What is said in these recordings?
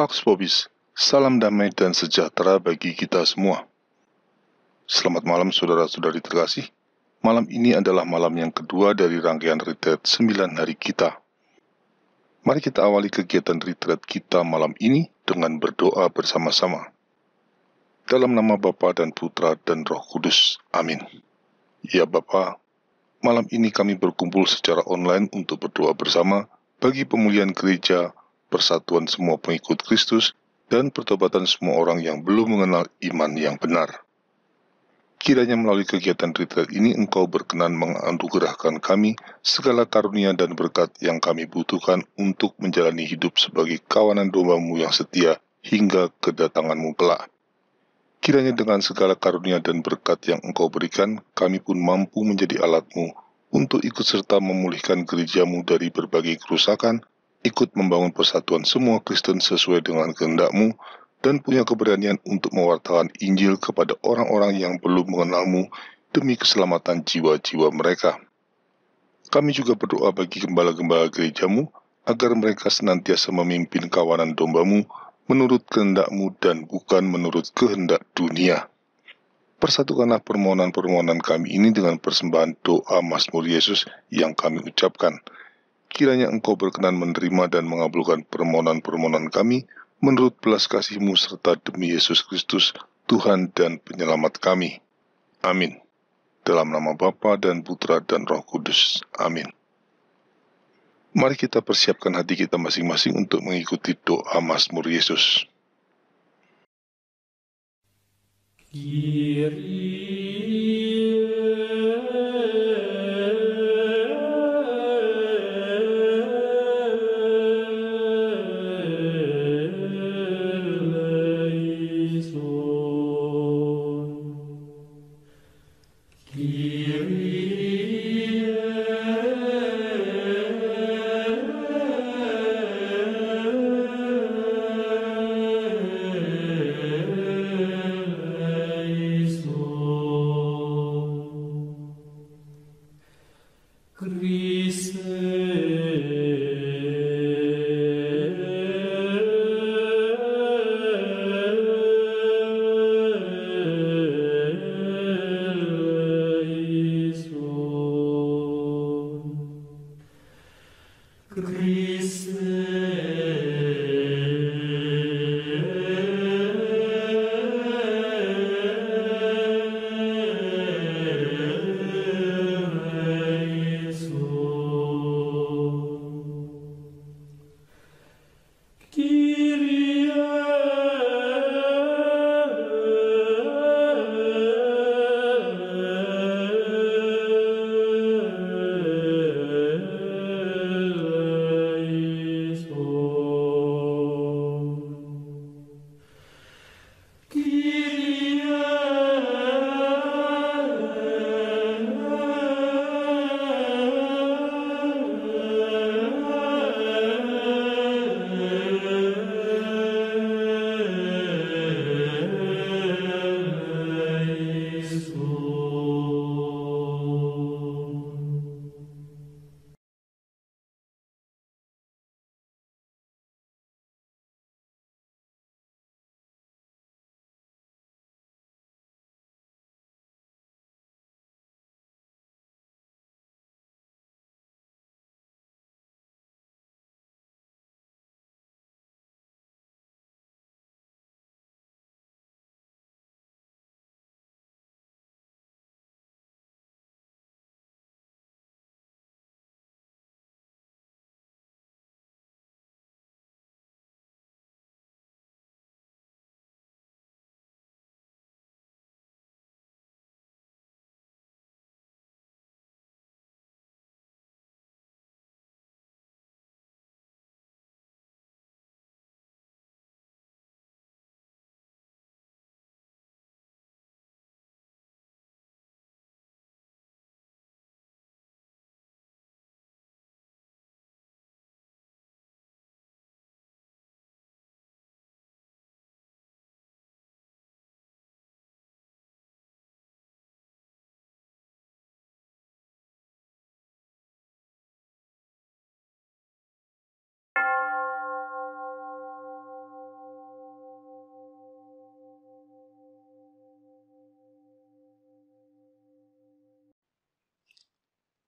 Pax Vobis, salam damai dan sejahtera bagi kita semua. Selamat malam saudara-saudari terkasih. Malam ini adalah malam yang kedua dari rangkaian retret 9 hari kita. Mari kita awali kegiatan retret kita malam ini dengan berdoa bersama-sama. Dalam nama Bapa dan Putra dan Roh Kudus. Amin. Ya Bapa, malam ini kami berkumpul secara online untuk berdoa bersama bagi pemulihan gereja persatuan semua pengikut Kristus, dan pertobatan semua orang yang belum mengenal iman yang benar. Kiranya melalui kegiatan ritual ini engkau berkenan menganugerahkan kami segala karunia dan berkat yang kami butuhkan untuk menjalani hidup sebagai kawanan dombamu yang setia hingga kedatanganmu kelak. Kiranya dengan segala karunia dan berkat yang engkau berikan, kami pun mampu menjadi alatmu untuk ikut serta memulihkan gerejamu dari berbagai kerusakan ikut membangun persatuan semua Kristen sesuai dengan kehendakmu dan punya keberanian untuk mewartakan Injil kepada orang-orang yang belum mengenalmu demi keselamatan jiwa-jiwa mereka. Kami juga berdoa bagi gembala-gembala gerejamu agar mereka senantiasa memimpin kawanan dombamu menurut kehendakmu dan bukan menurut kehendak dunia. Persatukanlah permohonan-permohonan kami ini dengan persembahan doa Mazmur Yesus yang kami ucapkan kiranya Engkau berkenan menerima dan mengabulkan permohonan-permohonan kami menurut belas kasihmu serta demi Yesus Kristus, Tuhan dan penyelamat kami. Amin. Dalam nama Bapa dan Putra dan Roh Kudus. Amin. Mari kita persiapkan hati kita masing-masing untuk mengikuti doa Mazmur Yesus. Kiri.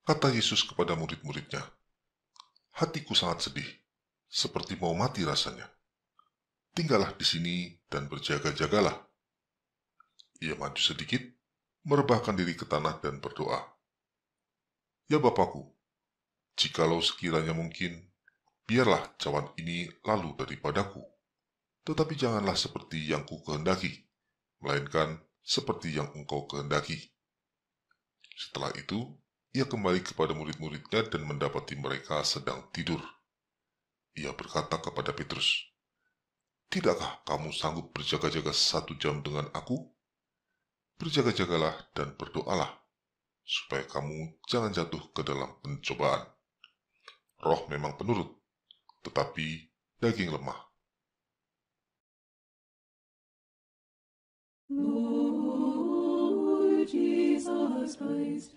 Kata Yesus kepada murid-muridnya, Hatiku sangat sedih, seperti mau mati rasanya. Tinggallah di sini dan berjaga-jagalah. Ia maju sedikit, merebahkan diri ke tanah dan berdoa. Ya Bapakku, jikalau sekiranya mungkin, biarlah cawan ini lalu daripadaku. Tetapi janganlah seperti yang ku kehendaki, melainkan seperti yang engkau kehendaki. Setelah itu, ia kembali kepada murid-muridnya dan mendapati mereka sedang tidur. Ia berkata kepada Petrus, Tidakkah kamu sanggup berjaga-jaga satu jam dengan aku? Berjaga-jagalah dan berdoalah, supaya kamu jangan jatuh ke dalam pencobaan. Roh memang penurut, tetapi daging lemah. Lord Jesus Christ,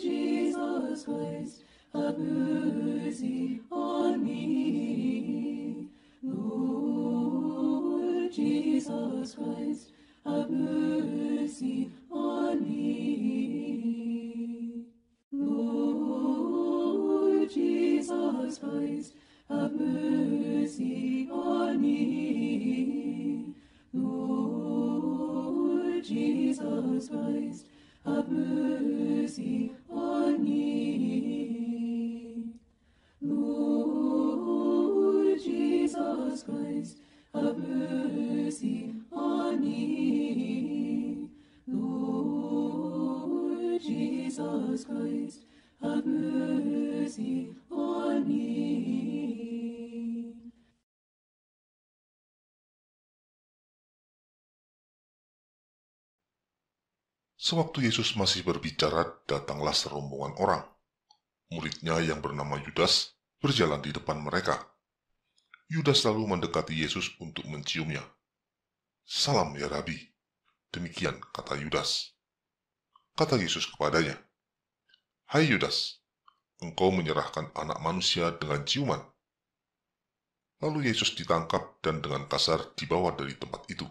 Jesus Christ, have mercy on me. Lord Jesus Christ, have mercy on me. Lord Jesus Christ, have mercy on me. Lord Jesus Christ, have mercy on me. Lord Jesus Christ, mercy on me. Lord Jesus Christ, have mercy on me. Sewaktu Yesus masih berbicara, datanglah serombongan orang. Muridnya yang bernama Yudas berjalan di depan mereka. Yudas lalu mendekati Yesus untuk menciumnya. Salam ya Rabi. Demikian kata Yudas. Kata Yesus kepadanya, Hai Yudas, engkau menyerahkan anak manusia dengan ciuman. Lalu Yesus ditangkap dan dengan kasar dibawa dari tempat itu.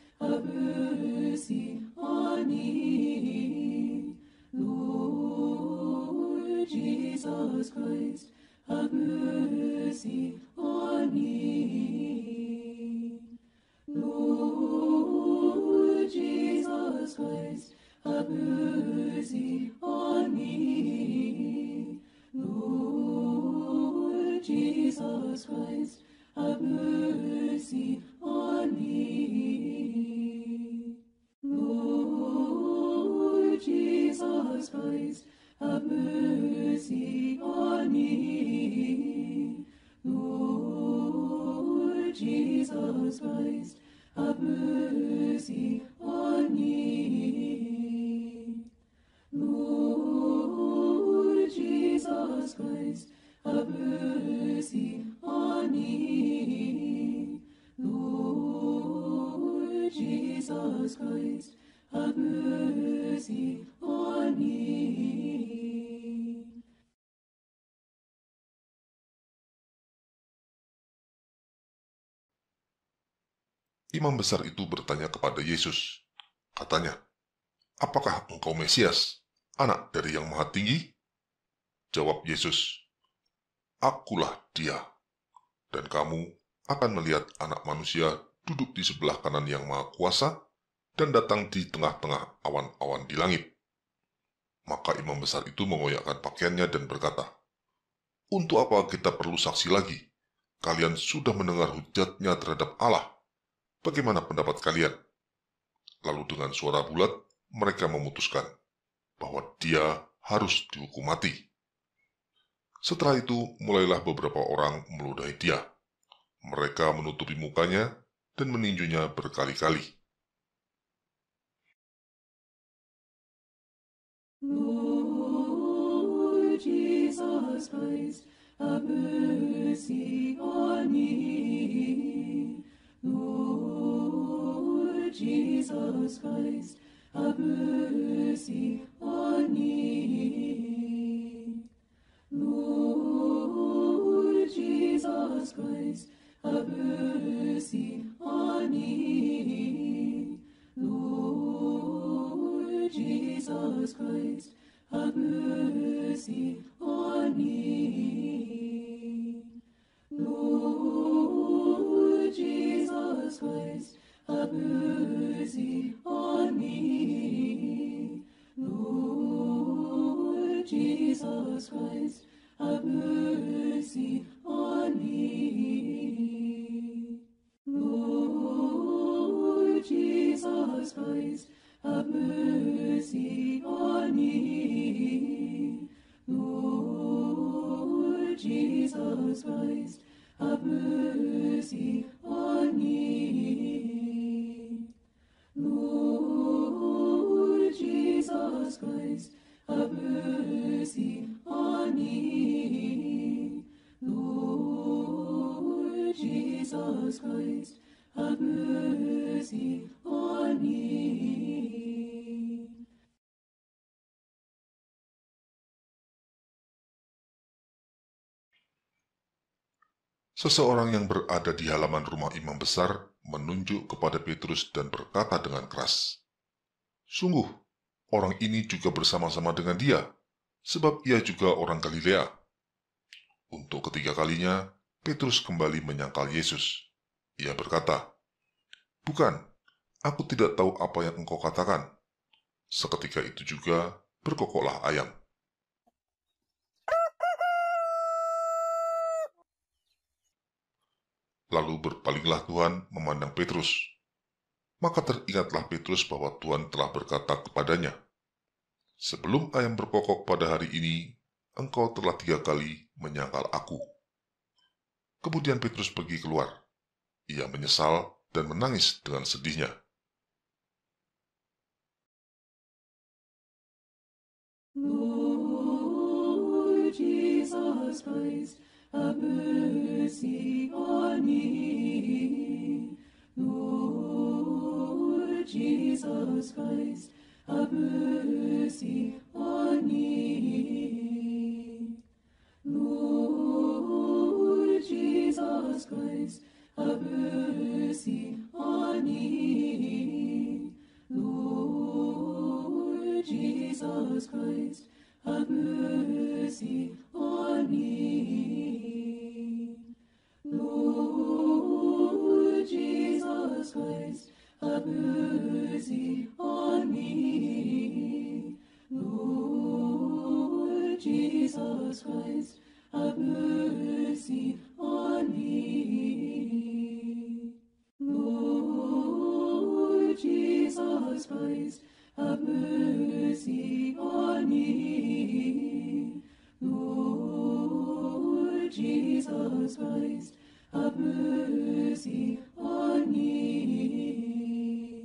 have mercy on me. Lord Jesus Christ, have mercy on me. Lord Jesus Christ, have mercy on me. Lord Jesus Christ, have mercy on me. Christ, have mercy on me. Lord Jesus Christ, have mercy on me. Lord Jesus Christ, have mercy on me. Lord Jesus Christ, have mercy Imam besar itu bertanya kepada Yesus. Katanya, apakah engkau Mesias, anak dari yang maha tinggi? Jawab Yesus, akulah dia, dan kamu akan melihat anak manusia duduk di sebelah kanan yang maha kuasa dan datang di tengah-tengah awan-awan di langit. Maka imam besar itu mengoyakkan pakaiannya dan berkata, Untuk apa kita perlu saksi lagi? Kalian sudah mendengar hujatnya terhadap Allah. Bagaimana pendapat kalian? Lalu dengan suara bulat, mereka memutuskan bahwa dia harus dihukum mati. Setelah itu, mulailah beberapa orang meludahi dia. Mereka menutupi mukanya dan meninjunya berkali-kali. Christ, have mercy on me. Lord Jesus Christ, have mercy on me. Lord Jesus Christ, have mercy on me. Lord Jesus Christ, have mercy on me. Lord Jesus Christ, mercy on me. Lord Jesus Christ, mercy on me. Lord Jesus Christ, Jesus Christ, have mercy Seseorang yang berada di halaman rumah imam besar menunjuk kepada Petrus dan berkata dengan keras, Sungguh, orang ini juga bersama-sama dengan dia, sebab ia juga orang Galilea. Untuk ketiga kalinya, Petrus kembali menyangkal Yesus. Ia berkata, Bukan, aku tidak tahu apa yang engkau katakan. Seketika itu juga berkokoklah ayam. Lalu berpalinglah Tuhan memandang Petrus. Maka teringatlah Petrus bahwa Tuhan telah berkata kepadanya, Sebelum ayam berkokok pada hari ini, engkau telah tiga kali menyangkal aku. Kemudian Petrus pergi keluar. Ia menyesal dan menangis dengan sedihnya. Lord Jesus Christ, have mercy on me. Lord Jesus Christ, have mercy on me. Lord Jesus Christ, have mercy on me. Lord Jesus Christ, have mercy on me. Jesus Christ, have mercy on me. Lord Jesus Christ, have mercy on me. Lord Jesus Christ, have mercy on me. Lord Jesus Christ, have mercy on me.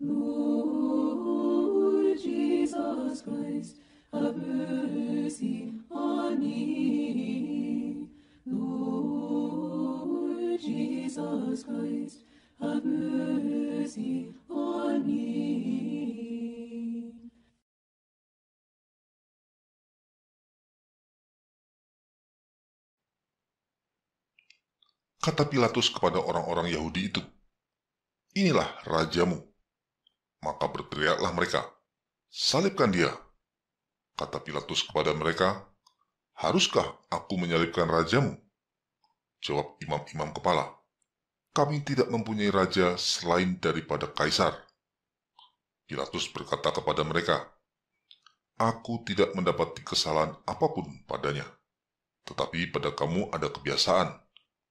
Lord Jesus Christ, have mercy on me. Lord Jesus Christ, have mercy on me. kata Pilatus kepada orang-orang Yahudi itu, Inilah rajamu. Maka berteriaklah mereka, Salibkan dia. Kata Pilatus kepada mereka, Haruskah aku menyalibkan rajamu? Jawab imam-imam kepala, Kami tidak mempunyai raja selain daripada kaisar. Pilatus berkata kepada mereka, Aku tidak mendapati kesalahan apapun padanya, tetapi pada kamu ada kebiasaan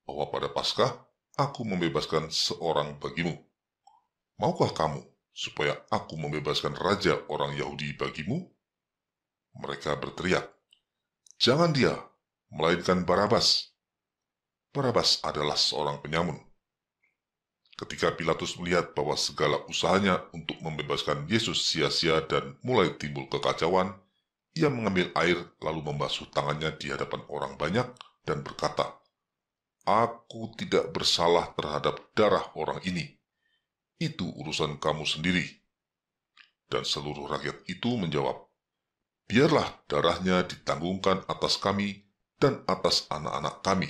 bahwa pada Paskah aku membebaskan seorang bagimu. Maukah kamu supaya aku membebaskan raja orang Yahudi bagimu? Mereka berteriak, Jangan dia, melainkan Barabas. Barabas adalah seorang penyamun. Ketika Pilatus melihat bahwa segala usahanya untuk membebaskan Yesus sia-sia dan mulai timbul kekacauan, ia mengambil air lalu membasuh tangannya di hadapan orang banyak dan berkata, aku tidak bersalah terhadap darah orang ini. Itu urusan kamu sendiri. Dan seluruh rakyat itu menjawab, biarlah darahnya ditanggungkan atas kami dan atas anak-anak kami.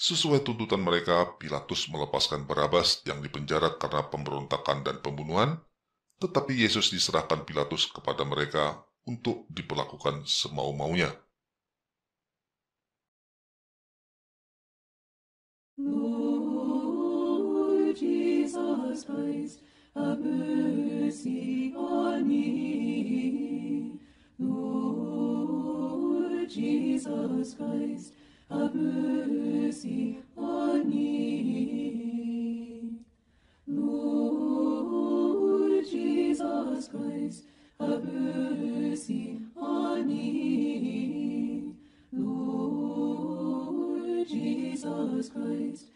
Sesuai tuntutan mereka, Pilatus melepaskan Barabas yang dipenjara karena pemberontakan dan pembunuhan, tetapi Yesus diserahkan Pilatus kepada mereka untuk diperlakukan semau-maunya. Christ, have mercy on me. Lord Jesus Christ, have mercy on me. Lord Jesus Christ, have mercy on me. Lord Jesus Christ,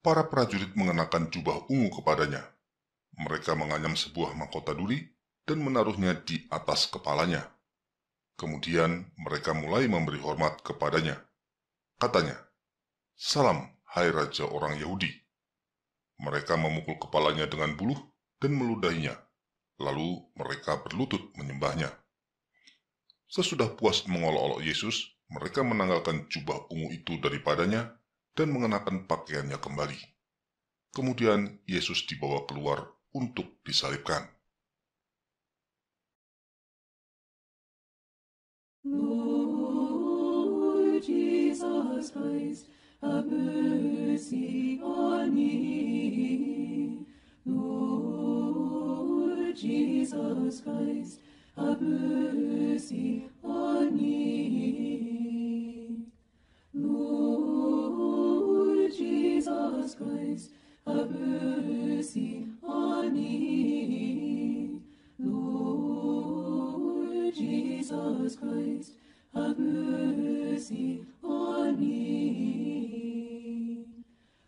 para prajurit mengenakan jubah ungu kepadanya. Mereka menganyam sebuah mahkota duri dan menaruhnya di atas kepalanya. Kemudian mereka mulai memberi hormat kepadanya. Katanya, Salam, hai Raja orang Yahudi. Mereka memukul kepalanya dengan buluh dan meludahinya. Lalu mereka berlutut menyembahnya. Sesudah puas mengolok-olok Yesus, mereka menanggalkan jubah ungu itu daripadanya dan mengenakan pakaiannya kembali. Kemudian Yesus dibawa keluar untuk disalibkan. Lord Jesus Christ, have mercy on me. Lord Jesus Christ, have mercy on me. Lord Jesus Christ, have mercy on me. Lord Jesus Christ, have mercy on me.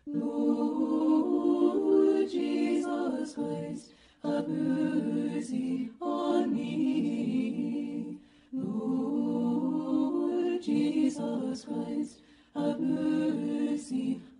Lord Jesus Christ, have mercy on me. Lord Jesus Christ, have mercy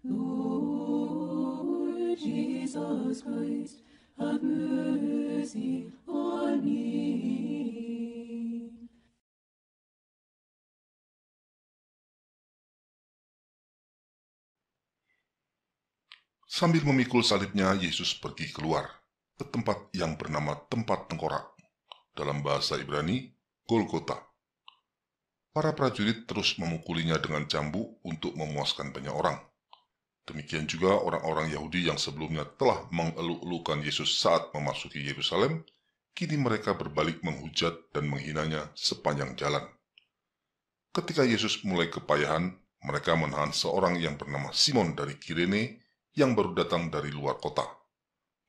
Sambil memikul salibnya, Yesus pergi keluar ke tempat yang bernama tempat tengkorak, dalam bahasa Ibrani, Golgota. Para prajurit terus memukulinya dengan jambu untuk memuaskan banyak orang. Demikian juga orang-orang Yahudi yang sebelumnya telah mengeluk-elukan Yesus saat memasuki Yerusalem, kini mereka berbalik menghujat dan menghinanya sepanjang jalan. Ketika Yesus mulai kepayahan, mereka menahan seorang yang bernama Simon dari Kirene yang baru datang dari luar kota.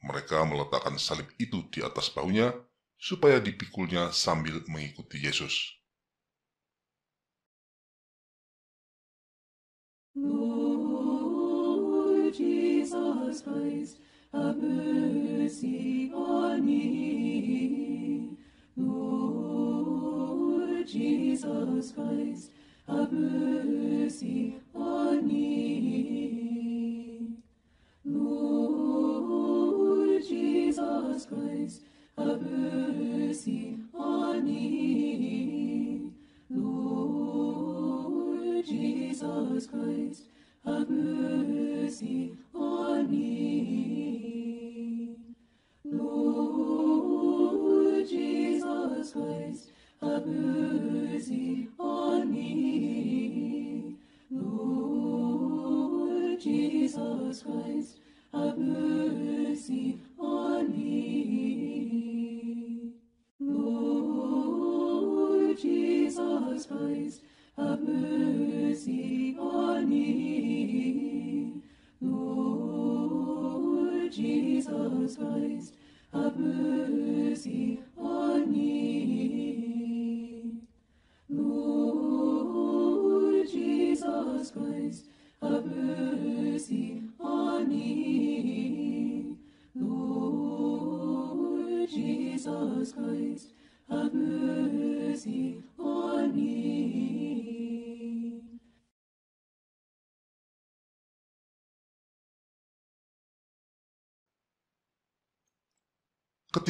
Mereka meletakkan salib itu di atas bahunya supaya dipikulnya sambil mengikuti Yesus. Jesus Christ, have mercy on me. Lord Jesus Christ, have mercy on me. Lord Jesus Christ, have mercy on me. Lord Jesus Christ, have mercy on me.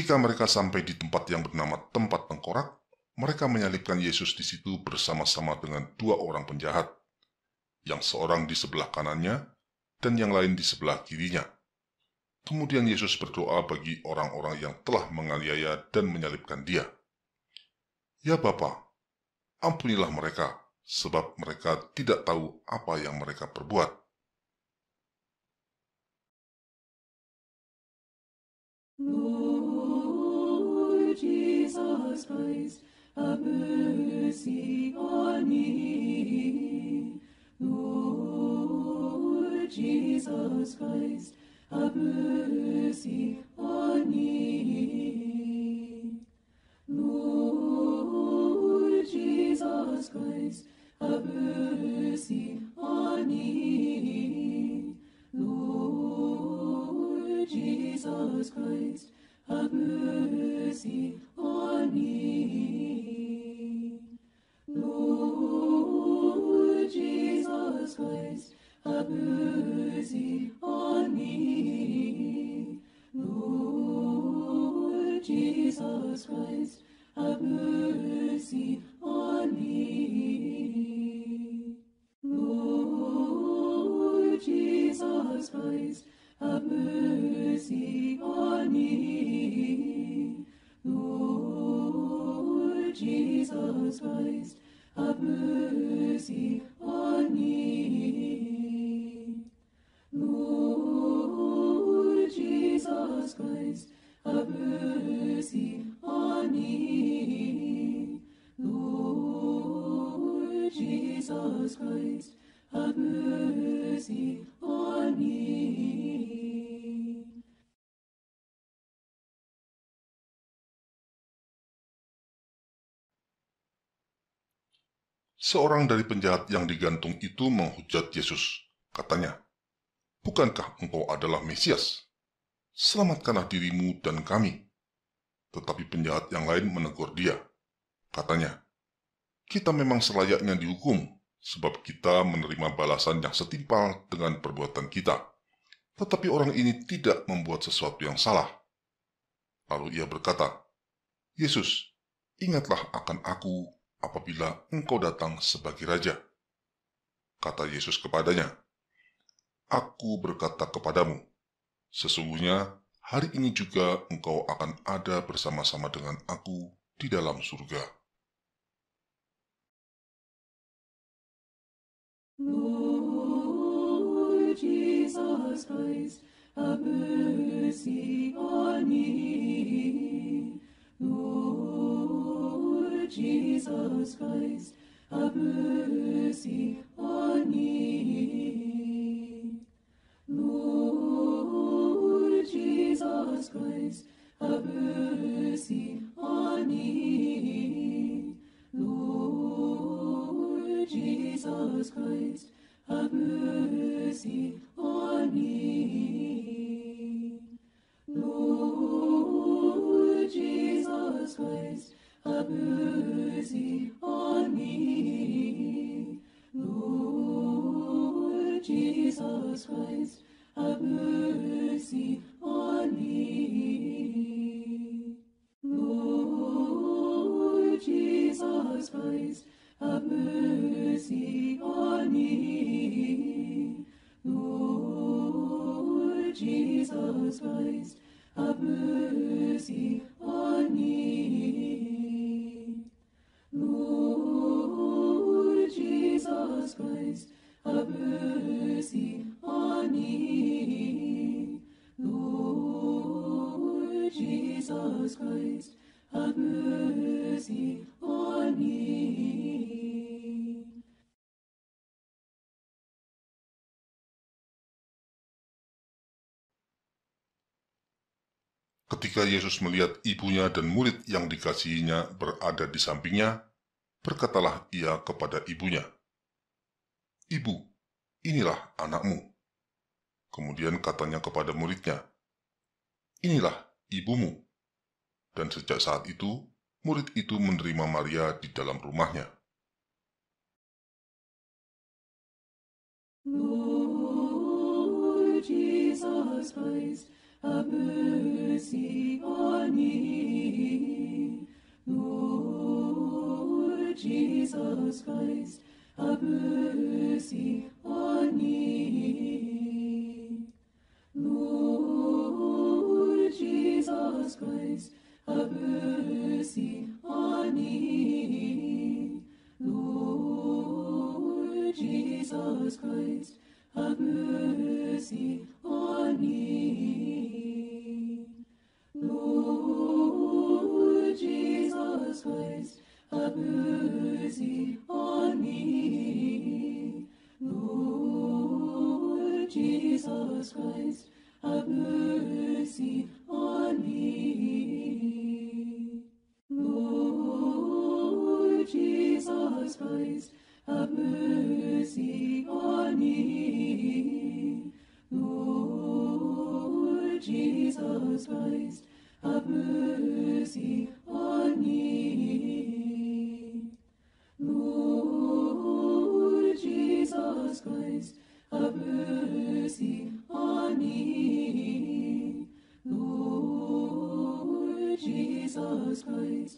Ketika mereka sampai di tempat yang bernama tempat tengkorak, mereka menyalibkan Yesus di situ bersama-sama dengan dua orang penjahat, yang seorang di sebelah kanannya dan yang lain di sebelah kirinya. Kemudian Yesus berdoa bagi orang-orang yang telah menganiaya dan menyalibkan dia. Ya Bapa, ampunilah mereka, sebab mereka tidak tahu apa yang mereka perbuat. Ooh. was pleased, a mercy on me. Lord Jesus Christ, have mercy on me. seorang dari penjahat yang digantung itu menghujat Yesus. Katanya, Bukankah engkau adalah Mesias? Selamatkanlah dirimu dan kami. Tetapi penjahat yang lain menegur dia. Katanya, kita memang selayaknya dihukum, sebab kita menerima balasan yang setimpal dengan perbuatan kita. Tetapi orang ini tidak membuat sesuatu yang salah. Lalu ia berkata, Yesus, ingatlah akan aku apabila engkau datang sebagai raja. Kata Yesus kepadanya, Aku berkata kepadamu, sesungguhnya hari ini juga engkau akan ada bersama-sama dengan aku di dalam surga. Lord Jesus Christ, have mercy on me. Lord Jesus Christ, have mercy on me. Lord Jesus Christ, have mercy on me. Lord Jesus Christ, have mercy on me. Lord Jesus Christ, have mercy on me. Lord Jesus Christ, mercy on me. Lord Jesus Christ, have mercy on me. Lord Jesus Christ, have mercy. Ketika Yesus melihat ibunya dan murid yang dikasihinya berada di sampingnya, berkatalah ia kepada ibunya, Ibu, inilah anakmu. Kemudian katanya kepada muridnya, Inilah ibumu. Dan sejak saat itu, murid itu menerima Maria di dalam rumahnya. Lord Jesus Christ. have mercy on me. Lord Jesus Christ, have mercy on me. Lord Jesus Christ, have mercy on me. Lord Jesus Christ, have mercy on me. Lord Jesus Christ, have mercy on me. Lord Jesus Christ, have mercy on me. Lord Jesus Christ, have mercy on me. Lord Jesus Christ, have mercy Lord Jesus Christ, have mercy Lord Jesus Christ,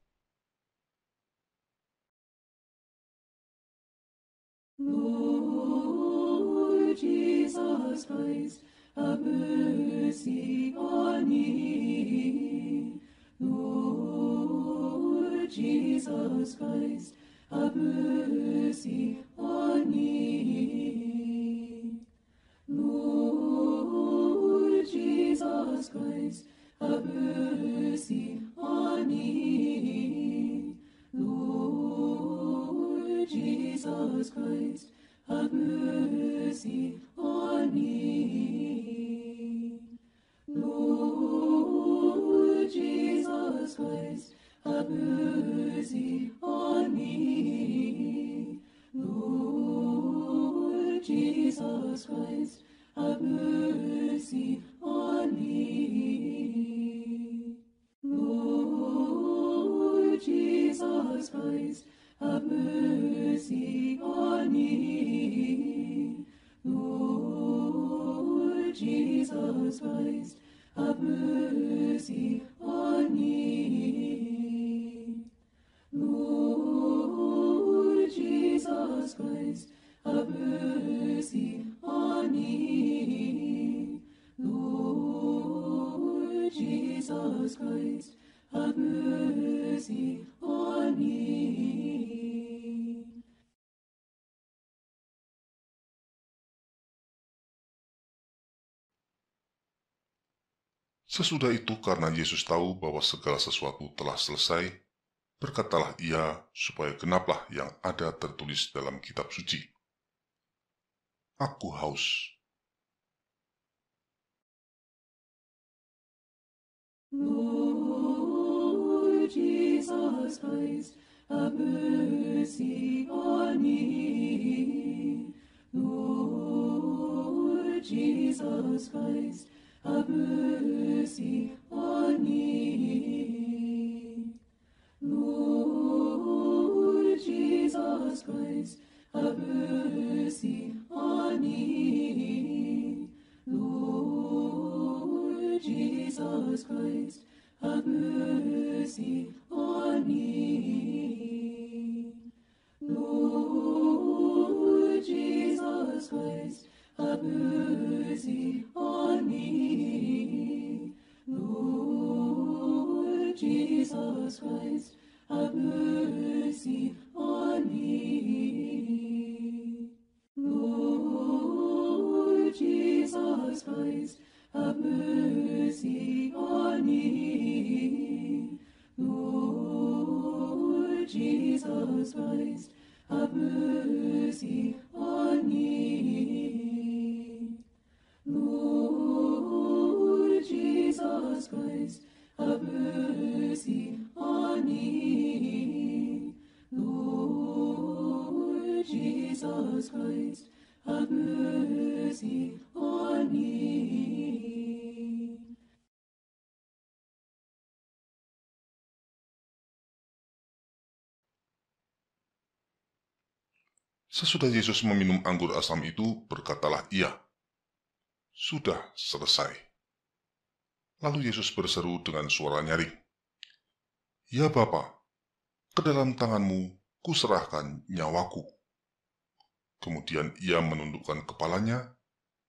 Lord Jesus Christ, have mercy on me. Lord Jesus Christ, have mercy on me. Lord Jesus Christ, have mercy on me. Lord Jesus Christ, have mercy. Sesudah itu karena Yesus tahu bahwa segala sesuatu telah selesai, berkatalah ia supaya genaplah yang ada tertulis dalam kitab suci. Aku haus. Jesus Christ, have mercy on me. Lord Jesus Christ, have mercy on me. Lord Jesus Christ, have mercy Sesudah Yesus meminum anggur asam itu, berkatalah ia, Sudah selesai. Lalu Yesus berseru dengan suara nyaring, Ya Bapa, ke dalam tanganmu kuserahkan nyawaku. Kemudian ia menundukkan kepalanya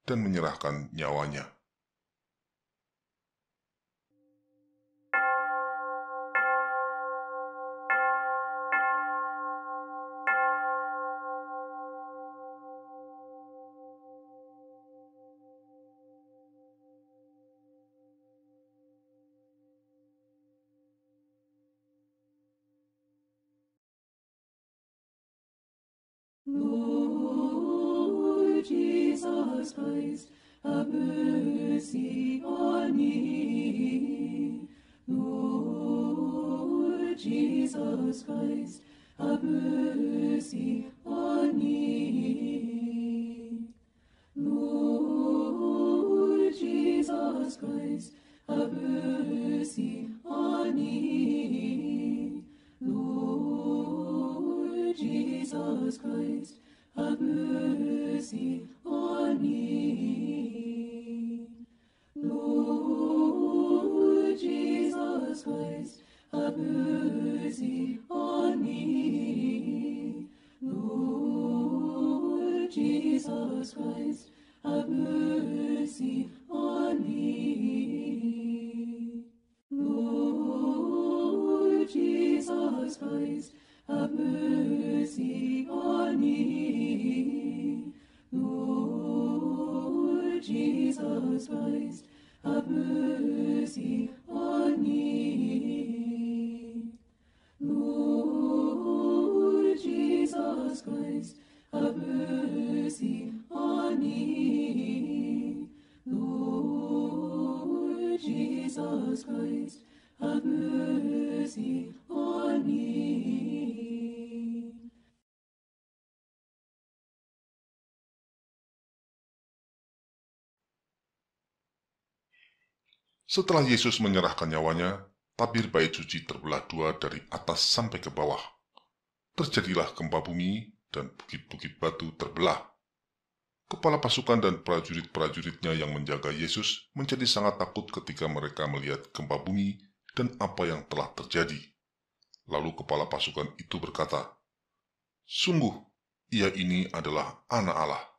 dan menyerahkan nyawanya. Lord Jesus Christ, have mercy on me. Lord Jesus Christ, have mercy on me. Lord Jesus Christ, have mercy on me. Lord Jesus Christ, have mercy on me. Lord Jesus Christ, have mercy on me. Lord Jesus Christ, have mercy on me. Lord Jesus Christ, have mercy on me. Lord Jesus Christ, have mercy on me. Lord Jesus Christ, have mercy on me. Lord Jesus Christ, have mercy on me. Setelah Yesus menyerahkan nyawanya, tabir bait suci terbelah dua dari atas sampai ke bawah. Terjadilah gempa bumi dan bukit-bukit batu terbelah. Kepala pasukan dan prajurit-prajuritnya yang menjaga Yesus menjadi sangat takut ketika mereka melihat gempa bumi dan apa yang telah terjadi. Lalu kepala pasukan itu berkata, Sungguh, ia ini adalah anak Allah.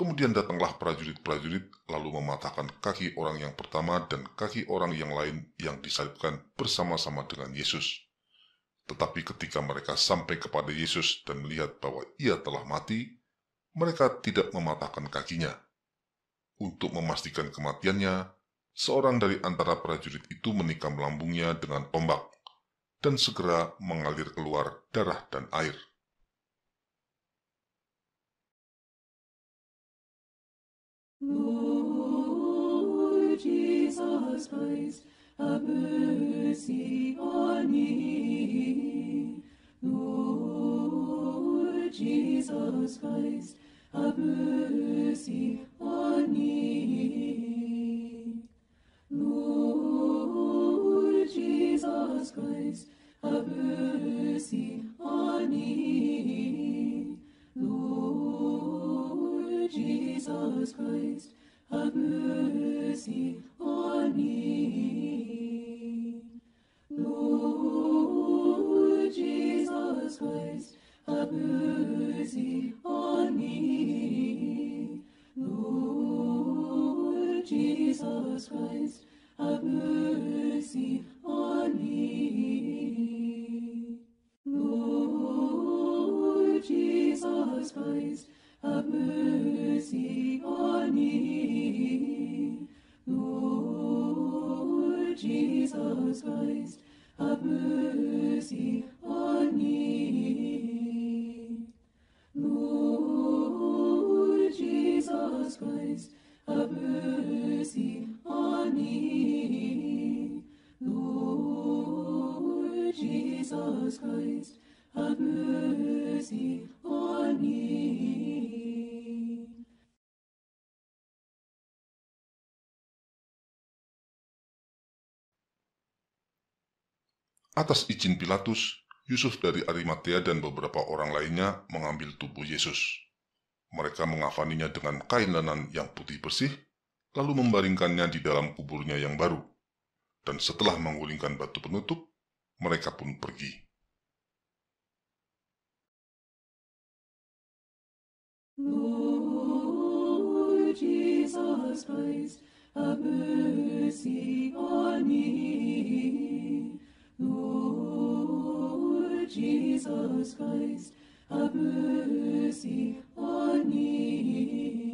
Kemudian datanglah prajurit-prajurit lalu mematahkan kaki orang yang pertama dan kaki orang yang lain yang disalibkan bersama-sama dengan Yesus. Tetapi ketika mereka sampai kepada Yesus dan melihat bahwa ia telah mati, mereka tidak mematahkan kakinya. Untuk memastikan kematiannya, seorang dari antara prajurit itu menikam lambungnya dengan tombak dan segera mengalir keluar darah dan air. Lord Jesus Christ, have mercy on me. Lord Jesus Christ, have mercy on me. Lord Jesus Christ, have mercy on me. Jesus Christ, have mercy on me. Lord Jesus Christ, have mercy on me. Lord Jesus Christ, have mercy mercy Atas izin Pilatus, Yusuf dari Arimatea dan beberapa orang lainnya mengambil tubuh Yesus. Mereka mengafaninya dengan kain lenan yang putih bersih, lalu membaringkannya di dalam kuburnya yang baru. Dan setelah menggulingkan batu penutup, mereka pun pergi. Lord Jesus Christ, have mercy on me. Jesus Christ, have mercy on me.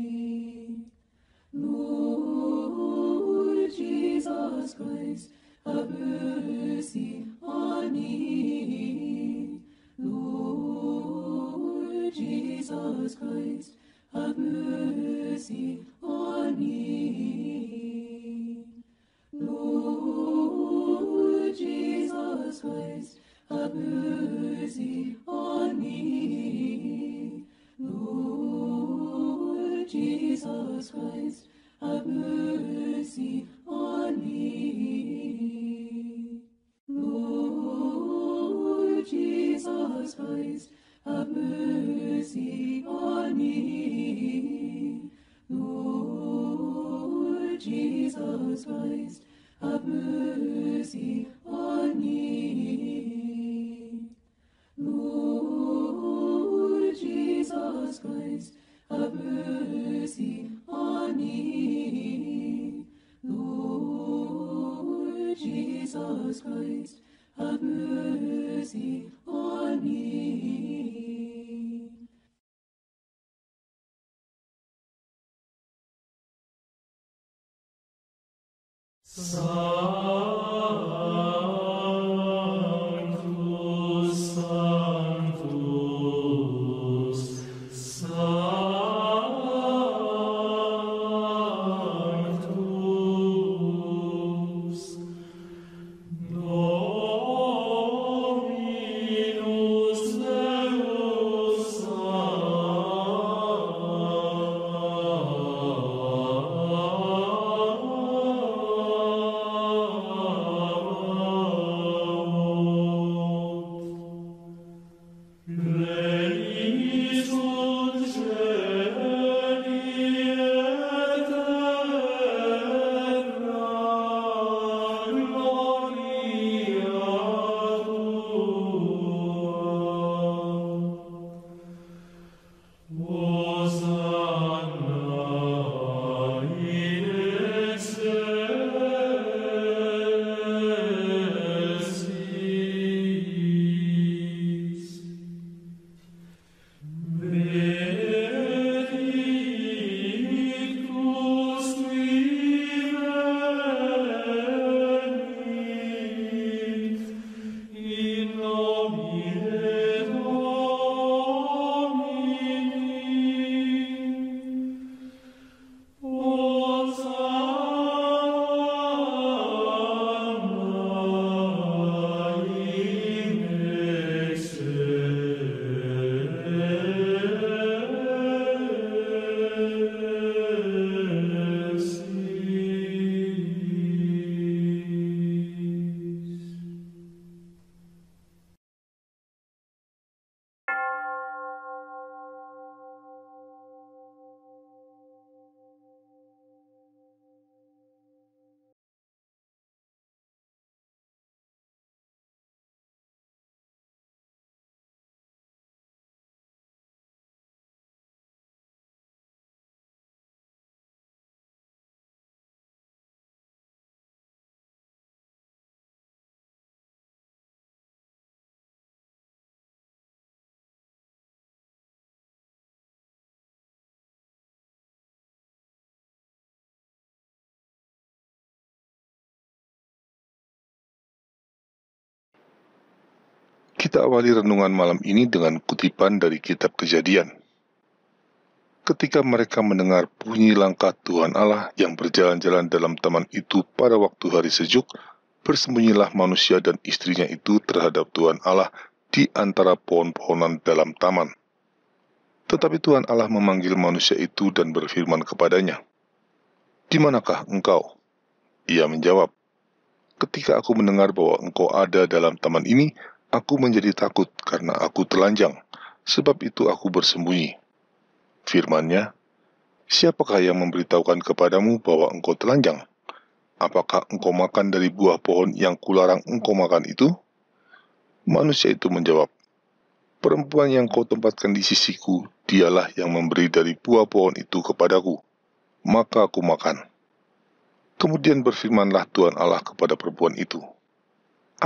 Kita awali renungan malam ini dengan kutipan dari kitab Kejadian. Ketika mereka mendengar bunyi langkah Tuhan Allah yang berjalan-jalan dalam taman itu pada waktu hari sejuk, bersembunyilah manusia dan istrinya itu terhadap Tuhan Allah di antara pohon-pohonan dalam taman. Tetapi Tuhan Allah memanggil manusia itu dan berfirman kepadanya, "Di manakah engkau?" Ia menjawab, "Ketika aku mendengar bahwa engkau ada dalam taman ini, Aku menjadi takut karena aku telanjang, sebab itu aku bersembunyi. Firmannya, Siapakah yang memberitahukan kepadamu bahwa engkau telanjang? Apakah engkau makan dari buah pohon yang kularang engkau makan itu? Manusia itu menjawab, Perempuan yang kau tempatkan di sisiku, dialah yang memberi dari buah pohon itu kepadaku. Maka aku makan. Kemudian berfirmanlah Tuhan Allah kepada perempuan itu,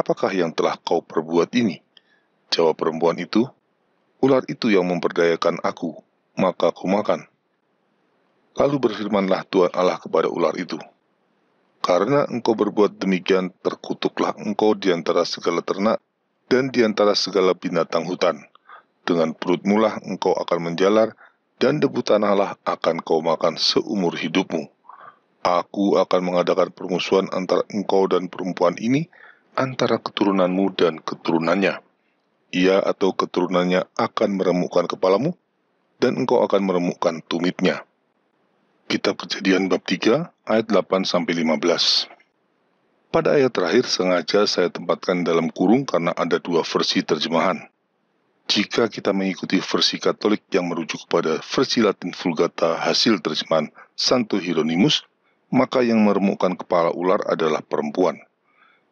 apakah yang telah kau perbuat ini? Jawab perempuan itu, ular itu yang memperdayakan aku, maka aku makan. Lalu berfirmanlah Tuhan Allah kepada ular itu, Karena engkau berbuat demikian, terkutuklah engkau di antara segala ternak dan di antara segala binatang hutan. Dengan perutmulah engkau akan menjalar, dan debu tanahlah akan kau makan seumur hidupmu. Aku akan mengadakan permusuhan antara engkau dan perempuan ini, antara keturunanmu dan keturunannya. Ia atau keturunannya akan meremukkan kepalamu, dan engkau akan meremukkan tumitnya. Kitab Kejadian bab 3 ayat 8 15. Pada ayat terakhir sengaja saya tempatkan dalam kurung karena ada dua versi terjemahan. Jika kita mengikuti versi Katolik yang merujuk kepada versi Latin Vulgata hasil terjemahan Santo Hieronymus, maka yang meremukkan kepala ular adalah perempuan.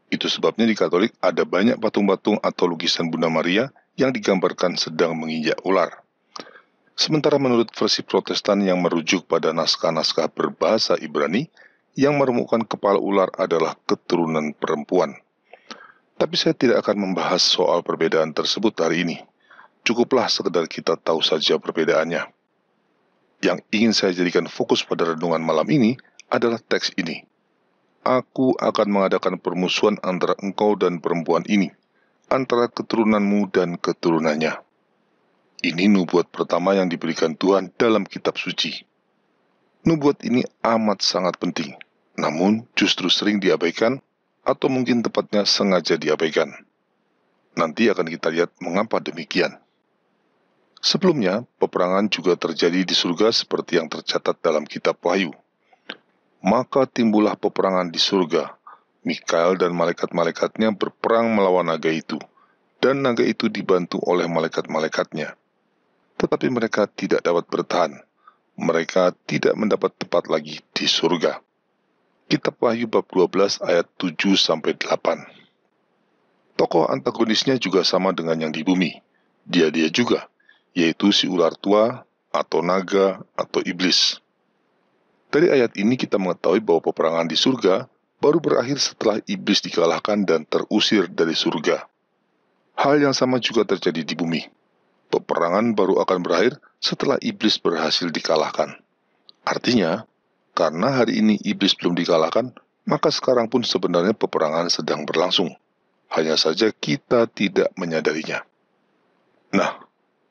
Itu sebabnya di Katolik ada banyak patung-patung atau lukisan Bunda Maria yang digambarkan sedang menginjak ular. Sementara menurut versi Protestan yang merujuk pada naskah-naskah berbahasa Ibrani, yang meremukkan kepala ular adalah keturunan perempuan. Tapi saya tidak akan membahas soal perbedaan tersebut hari ini. Cukuplah sekedar kita tahu saja perbedaannya. Yang ingin saya jadikan fokus pada renungan malam ini adalah teks ini – aku akan mengadakan permusuhan antara engkau dan perempuan ini, antara keturunanmu dan keturunannya. Ini nubuat pertama yang diberikan Tuhan dalam kitab suci. Nubuat ini amat sangat penting, namun justru sering diabaikan atau mungkin tepatnya sengaja diabaikan. Nanti akan kita lihat mengapa demikian. Sebelumnya, peperangan juga terjadi di surga seperti yang tercatat dalam kitab Wahyu maka timbullah peperangan di surga. Mikael dan malaikat-malaikatnya berperang melawan naga itu, dan naga itu dibantu oleh malaikat-malaikatnya. Tetapi mereka tidak dapat bertahan. Mereka tidak mendapat tempat lagi di surga. Kitab Wahyu bab 12 ayat 7 sampai 8. Tokoh antagonisnya juga sama dengan yang di bumi. Dia-dia juga, yaitu si ular tua atau naga atau iblis. Dari ayat ini kita mengetahui bahwa peperangan di surga baru berakhir setelah iblis dikalahkan dan terusir dari surga. Hal yang sama juga terjadi di bumi. Peperangan baru akan berakhir setelah iblis berhasil dikalahkan. Artinya, karena hari ini iblis belum dikalahkan, maka sekarang pun sebenarnya peperangan sedang berlangsung. Hanya saja kita tidak menyadarinya. Nah,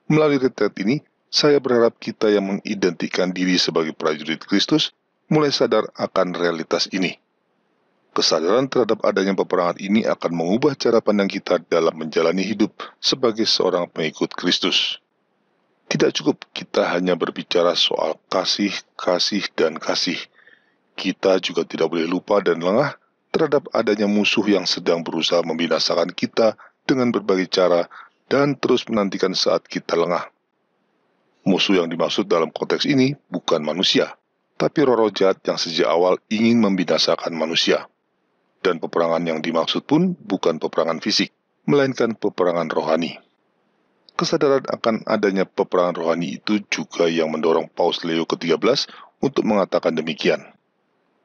melalui retret ini, saya berharap kita yang mengidentikan diri sebagai prajurit Kristus mulai sadar akan realitas ini. Kesadaran terhadap adanya peperangan ini akan mengubah cara pandang kita dalam menjalani hidup sebagai seorang pengikut Kristus. Tidak cukup kita hanya berbicara soal kasih, kasih, dan kasih. Kita juga tidak boleh lupa dan lengah terhadap adanya musuh yang sedang berusaha membinasakan kita dengan berbagai cara dan terus menantikan saat kita lengah. Musuh yang dimaksud dalam konteks ini bukan manusia, tapi roh-roh jahat yang sejak awal ingin membinasakan manusia. Dan peperangan yang dimaksud pun bukan peperangan fisik, melainkan peperangan rohani. Kesadaran akan adanya peperangan rohani itu juga yang mendorong Paus Leo ke-13 untuk mengatakan demikian.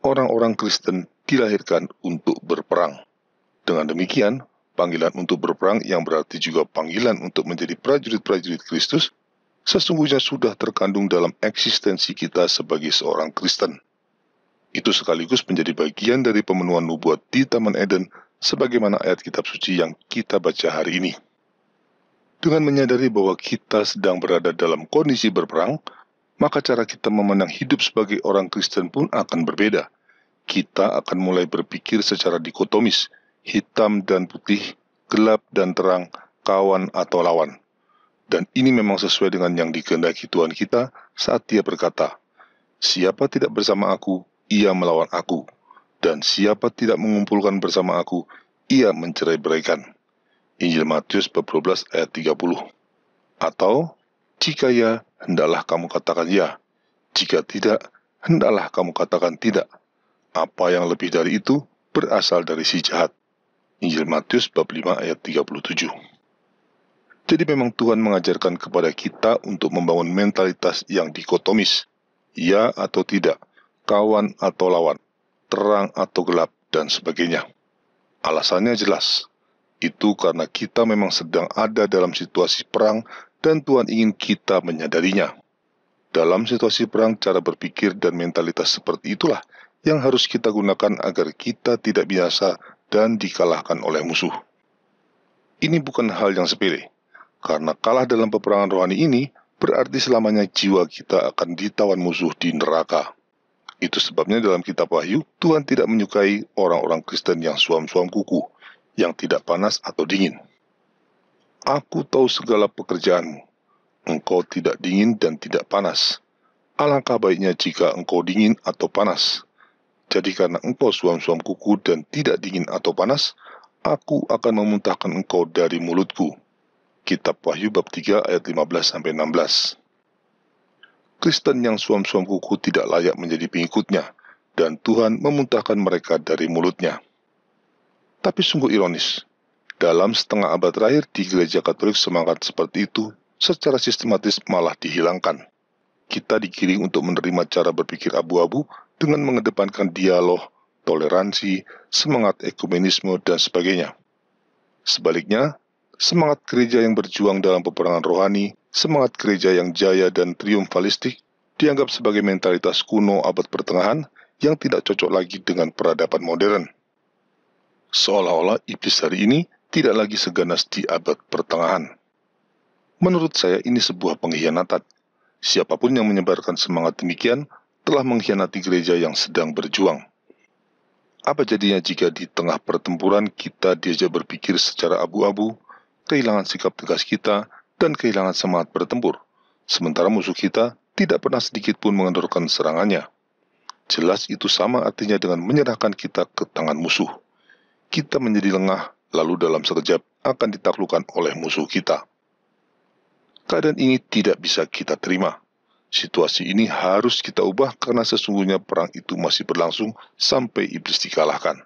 Orang-orang Kristen dilahirkan untuk berperang. Dengan demikian, panggilan untuk berperang yang berarti juga panggilan untuk menjadi prajurit-prajurit Kristus sesungguhnya sudah terkandung dalam eksistensi kita sebagai seorang Kristen. Itu sekaligus menjadi bagian dari pemenuhan nubuat di Taman Eden sebagaimana ayat kitab suci yang kita baca hari ini. Dengan menyadari bahwa kita sedang berada dalam kondisi berperang, maka cara kita memandang hidup sebagai orang Kristen pun akan berbeda. Kita akan mulai berpikir secara dikotomis, hitam dan putih, gelap dan terang, kawan atau lawan. Dan ini memang sesuai dengan yang dikehendaki Tuhan kita saat dia berkata, Siapa tidak bersama aku, ia melawan aku. Dan siapa tidak mengumpulkan bersama aku, ia mencerai beraikan. Injil Matius 12 ayat 30. Atau, jika ya, hendalah kamu katakan ya. Jika tidak, hendalah kamu katakan tidak. Apa yang lebih dari itu berasal dari si jahat. Injil Matius 5 ayat 37. Jadi memang Tuhan mengajarkan kepada kita untuk membangun mentalitas yang dikotomis, ya atau tidak, kawan atau lawan, terang atau gelap, dan sebagainya. Alasannya jelas, itu karena kita memang sedang ada dalam situasi perang dan Tuhan ingin kita menyadarinya. Dalam situasi perang, cara berpikir dan mentalitas seperti itulah yang harus kita gunakan agar kita tidak biasa dan dikalahkan oleh musuh. Ini bukan hal yang sepele. Karena kalah dalam peperangan rohani ini, berarti selamanya jiwa kita akan ditawan musuh di neraka. Itu sebabnya dalam kitab Wahyu, Tuhan tidak menyukai orang-orang Kristen yang suam-suam kuku, yang tidak panas atau dingin. Aku tahu segala pekerjaanmu. Engkau tidak dingin dan tidak panas. Alangkah baiknya jika engkau dingin atau panas. Jadi karena engkau suam-suam kuku dan tidak dingin atau panas, aku akan memuntahkan engkau dari mulutku. Kitab Wahyu bab 3 ayat 15 sampai 16. Kristen yang suam-suam kuku tidak layak menjadi pengikutnya, dan Tuhan memuntahkan mereka dari mulutnya. Tapi sungguh ironis, dalam setengah abad terakhir di gereja Katolik semangat seperti itu secara sistematis malah dihilangkan. Kita digiring untuk menerima cara berpikir abu-abu dengan mengedepankan dialog, toleransi, semangat ekumenisme, dan sebagainya. Sebaliknya, semangat gereja yang berjuang dalam peperangan rohani, semangat gereja yang jaya dan triumfalistik dianggap sebagai mentalitas kuno abad pertengahan yang tidak cocok lagi dengan peradaban modern. Seolah-olah iblis hari ini tidak lagi seganas di abad pertengahan. Menurut saya ini sebuah pengkhianatan. Siapapun yang menyebarkan semangat demikian telah mengkhianati gereja yang sedang berjuang. Apa jadinya jika di tengah pertempuran kita diajak berpikir secara abu-abu, kehilangan sikap tegas kita, dan kehilangan semangat bertempur. Sementara musuh kita tidak pernah sedikit pun mengendurkan serangannya. Jelas itu sama artinya dengan menyerahkan kita ke tangan musuh. Kita menjadi lengah, lalu dalam sekejap akan ditaklukkan oleh musuh kita. Keadaan ini tidak bisa kita terima. Situasi ini harus kita ubah karena sesungguhnya perang itu masih berlangsung sampai iblis dikalahkan.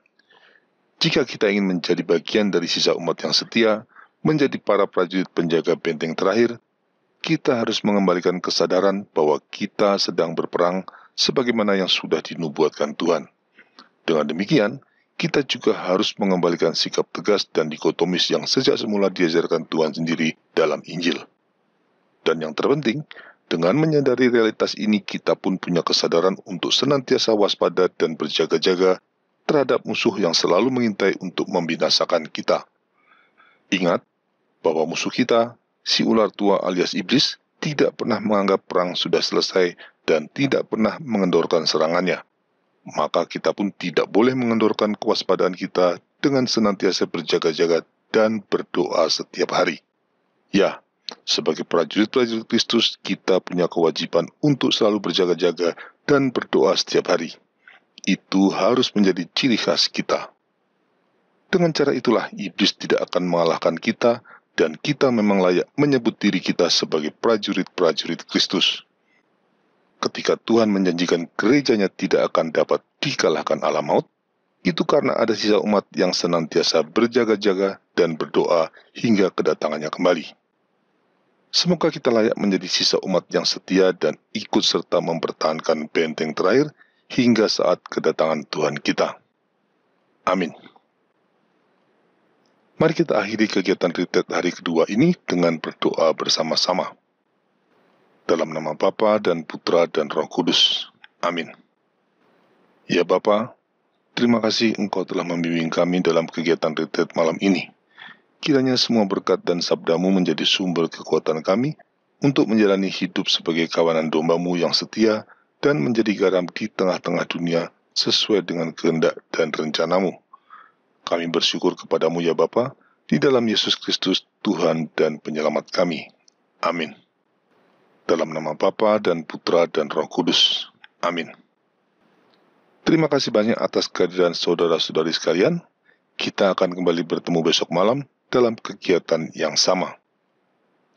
Jika kita ingin menjadi bagian dari sisa umat yang setia, menjadi para prajurit penjaga benteng terakhir, kita harus mengembalikan kesadaran bahwa kita sedang berperang sebagaimana yang sudah dinubuatkan Tuhan. Dengan demikian, kita juga harus mengembalikan sikap tegas dan dikotomis yang sejak semula diajarkan Tuhan sendiri dalam Injil. Dan yang terpenting, dengan menyadari realitas ini kita pun punya kesadaran untuk senantiasa waspada dan berjaga-jaga terhadap musuh yang selalu mengintai untuk membinasakan kita. Ingat, bahwa musuh kita, si ular tua alias iblis, tidak pernah menganggap perang sudah selesai dan tidak pernah mengendorkan serangannya. Maka kita pun tidak boleh mengendorkan kewaspadaan kita dengan senantiasa berjaga-jaga dan berdoa setiap hari. Ya, sebagai prajurit-prajurit Kristus, kita punya kewajiban untuk selalu berjaga-jaga dan berdoa setiap hari. Itu harus menjadi ciri khas kita. Dengan cara itulah iblis tidak akan mengalahkan kita dan kita memang layak menyebut diri kita sebagai prajurit-prajurit Kristus. Ketika Tuhan menjanjikan gerejanya tidak akan dapat dikalahkan alam maut, itu karena ada sisa umat yang senantiasa berjaga-jaga dan berdoa hingga kedatangannya kembali. Semoga kita layak menjadi sisa umat yang setia dan ikut serta mempertahankan benteng terakhir hingga saat kedatangan Tuhan kita. Amin. Mari kita akhiri kegiatan retreat hari kedua ini dengan berdoa bersama-sama. Dalam nama Bapa dan Putra dan Roh Kudus. Amin. Ya Bapa, terima kasih Engkau telah membimbing kami dalam kegiatan retreat malam ini. Kiranya semua berkat dan sabdamu menjadi sumber kekuatan kami untuk menjalani hidup sebagai kawanan dombamu yang setia dan menjadi garam di tengah-tengah dunia sesuai dengan kehendak dan rencanamu. Kami bersyukur kepadamu ya Bapa, di dalam Yesus Kristus Tuhan dan penyelamat kami. Amin. Dalam nama Bapa dan Putra dan Roh Kudus. Amin. Terima kasih banyak atas kehadiran saudara-saudari sekalian. Kita akan kembali bertemu besok malam dalam kegiatan yang sama.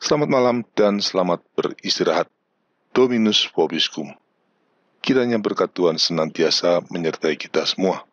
Selamat malam dan selamat beristirahat. Dominus Vobiscum. Kiranya berkat Tuhan senantiasa menyertai kita semua.